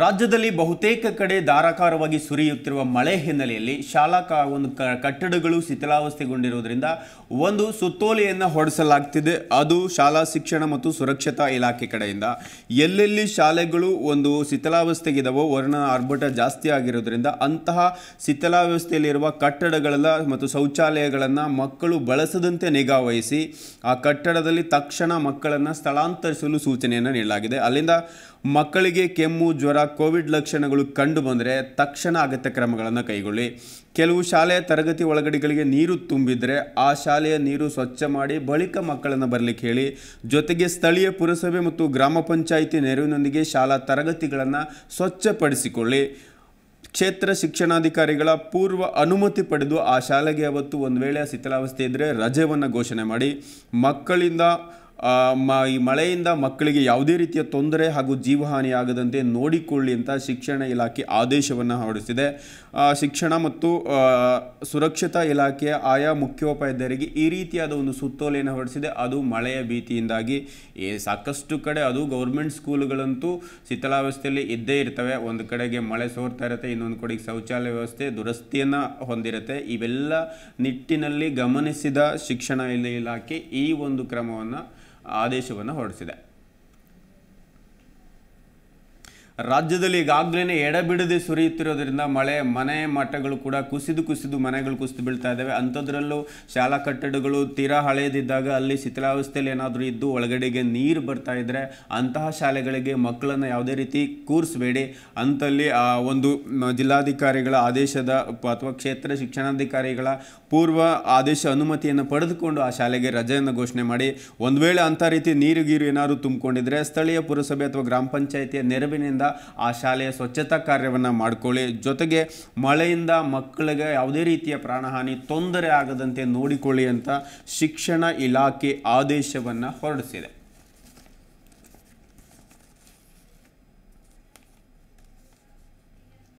ರಾಜ್ಯದಲ್ಲಿ ಬಹುತೇಕ ಕಡೆ ಧಾರಾಕಾರವಾಗಿ ಸುರಿಯುತ್ತಿರುವ ಮಳೆ ಹಿನ್ನೆಲೆಯಲ್ಲಿ ಶಾಲಾ ಕ ಒಂದು ಕ ಕಟ್ಟಡಗಳು ಶಿಥಿಲಾವಸ್ಥೆಗೊಂಡಿರುವುದರಿಂದ ಒಂದು ಸುತ್ತೋಲೆಯನ್ನು ಹೊಡೆಸಲಾಗ್ತಿದೆ ಅದು ಶಾಲಾ ಶಿಕ್ಷಣ ಮತ್ತು ಸುರಕ್ಷತಾ ಇಲಾಖೆ ಕಡೆಯಿಂದ ಎಲ್ಲೆಲ್ಲಿ ಶಾಲೆಗಳು ಒಂದು ಶಿಥಿಲಾವಸ್ಥೆಗಿದವೋ ವರ್ಣ ಆರ್ಭಟ ಜಾಸ್ತಿ ಆಗಿರೋದ್ರಿಂದ ಅಂತಹ ಶಿಥಿಲಾವಸ್ಥೆಯಲ್ಲಿರುವ ಕಟ್ಟಡಗಳೆಲ್ಲ ಮತ್ತು ಶೌಚಾಲಯಗಳನ್ನು ಮಕ್ಕಳು ಬಳಸದಂತೆ ನಿಗಾ ಆ ಕಟ್ಟಡದಲ್ಲಿ ತಕ್ಷಣ ಮಕ್ಕಳನ್ನು ಸ್ಥಳಾಂತರಿಸಲು ಸೂಚನೆಯನ್ನು ನೀಡಲಾಗಿದೆ ಅಲ್ಲಿಂದ ಮಕ್ಕಳಿಗೆ ಕೆಮ್ಮು ಜ್ವರ ಕೋವಿಡ್ ಲಕ್ಷಣಗಳು ಕಂಡು ಬಂದರೆ ತಕ್ಷಣ ಅಗತ್ಯ ಕ್ರಮಗಳನ್ನು ಕೈಗೊಳ್ಳಿ ಕೆಲವು ಶಾಲೆಯ ತರಗತಿ ಒಳಗಡೆಗಳಿಗೆ ನೀರು ತುಂಬಿದರೆ ಆ ಶಾಲೆಯ ನೀರು ಸ್ವಚ್ಛ ಮಾಡಿ ಬಳಿಕ ಮಕ್ಕಳನ್ನು ಬರಲಿಕ್ಕೆ ಹೇಳಿ ಜೊತೆಗೆ ಸ್ಥಳೀಯ ಪುರಸಭೆ ಮತ್ತು ಗ್ರಾಮ ಪಂಚಾಯಿತಿ ನೆರವಿನೊಂದಿಗೆ ಶಾಲಾ ತರಗತಿಗಳನ್ನು ಸ್ವಚ್ಛಪಡಿಸಿಕೊಳ್ಳಿ ಕ್ಷೇತ್ರ ಶಿಕ್ಷಣಾಧಿಕಾರಿಗಳ ಪೂರ್ವ ಅನುಮತಿ ಪಡೆದು ಆ ಶಾಲೆಗೆ ಅವತ್ತು ಒಂದು ವೇಳೆ ಶಿಥಿಲಾವಸ್ಥೆ ಇದ್ದರೆ ರಜೆಯನ್ನು ಘೋಷಣೆ ಮಾಡಿ ಮಕ್ಕಳಿಂದ ಮ ಈ ಮಳೆಯಿಂದ ಮಕ್ಕಳಿಗೆ ಯಾವುದೇ ರೀತಿಯ ತೊಂದರೆ ಹಾಗೂ ಜೀವಹಾನಿ ಆಗದಂತೆ ನೋಡಿಕೊಳ್ಳಿ ಅಂತ ಶಿಕ್ಷಣ ಇಲಾಖೆ ಆದೇಶವನ್ನು ಹೊರಡಿಸಿದೆ ಶಿಕ್ಷಣ ಮತ್ತು ಸುರಕ್ಷತಾ ಇಲಾಖೆಯ ಆಯಾ ಮುಖ್ಯೋಪಾಧ್ಯಾಯರಿಗೆ ಈ ರೀತಿಯಾದ ಒಂದು ಸುತ್ತೋಲೆಯನ್ನು ಹೊರಡಿಸಿದೆ ಅದು ಮಳೆಯ ಭೀತಿಯಿಂದಾಗಿ ಸಾಕಷ್ಟು ಕಡೆ ಅದು ಗೌರ್ಮೆಂಟ್ ಸ್ಕೂಲ್ಗಳಂತೂ ಶಿಥಿಲಾವಸ್ಥೆಯಲ್ಲಿ ಇದ್ದೇ ಇರ್ತವೆ ಒಂದು ಕಡೆಗೆ ಮಳೆ ಸೋರ್ತಾ ಇರುತ್ತೆ ಇನ್ನೊಂದು ಕಡೆಗೆ ಶೌಚಾಲಯ ವ್ಯವಸ್ಥೆ ದುರಸ್ತಿಯನ್ನು ಹೊಂದಿರುತ್ತೆ ಇವೆಲ್ಲ ನಿಟ್ಟಿನಲ್ಲಿ ಗಮನಿಸಿದ ಶಿಕ್ಷಣ ಇಲಾಖೆ ಈ ಒಂದು ಕ್ರಮವನ್ನು ಆದೇಶವನ್ನು ಹೊರಡಿಸಿದೆ ರಾಜ್ಯದಲ್ಲಿ ಈಗಾಗಲೇ ಎಡಬಿಡದೆ ಸುರಿಯುತ್ತಿರೋದ್ರಿಂದ ಮಳೆ ಮನೆ ಮಠಗಳು ಕೂಡ ಕುಸಿದು ಕುಸಿದು ಮನೆಗಳು ಕುಸಿದು ಬೀಳ್ತಾ ಇದ್ದಾವೆ ಅಂಥದ್ರಲ್ಲೂ ಶಾಲಾ ಕಟ್ಟಡಗಳು ತೀರಾ ಹಳೆಯದಿದ್ದಾಗ ಅಲ್ಲಿ ಶಿಥಿಲಾವಸ್ಥೆಯಲ್ಲಿ ಏನಾದರೂ ಇದ್ದು ಒಳಗಡೆಗೆ ನೀರು ಬರ್ತಾ ಇದ್ದರೆ ಅಂತಹ ಶಾಲೆಗಳಿಗೆ ಮಕ್ಕಳನ್ನು ಯಾವುದೇ ರೀತಿ ಕೂರಿಸಬೇಡಿ ಅಂತಲ್ಲಿ ಆ ಒಂದು ಜಿಲ್ಲಾಧಿಕಾರಿಗಳ ಆದೇಶದ ಅಥವಾ ಕ್ಷೇತ್ರ ಶಿಕ್ಷಣಾಧಿಕಾರಿಗಳ ಪೂರ್ವ ಆದೇಶ ಅನುಮತಿಯನ್ನು ಪಡೆದುಕೊಂಡು ಆ ಶಾಲೆಗೆ ರಜೆಯನ್ನು ಘೋಷಣೆ ಮಾಡಿ ಒಂದು ವೇಳೆ ಅಂಥ ರೀತಿ ನೀರು ಗೀರು ಏನಾದರೂ ತುಂಬಿಕೊಂಡಿದ್ರೆ ಸ್ಥಳೀಯ ಪುರಸಭೆ ಅಥವಾ ಗ್ರಾಮ ಪಂಚಾಯಿತಿಯ ನೆರವಿನಿಂದ ಆ ಶಾಲೆಯ ಸ್ವಚ್ಛತಾ ಕಾರ್ಯವನ್ನು ಮಾಡಿಕೊಳ್ಳಿ ಜೊತೆಗೆ ಮಳೆಯಿಂದ ಮಕ್ಕಳಿಗೆ ಯಾವುದೇ ರೀತಿಯ ಪ್ರಾಣಹಾನಿ ತೊಂದರೆ ಆಗದಂತೆ ನೋಡಿಕೊಳ್ಳಿ ಅಂತ ಶಿಕ್ಷಣ ಇಲಾಖೆ ಆದೇಶವನ್ನು ಹೊರಡಿಸಿದೆ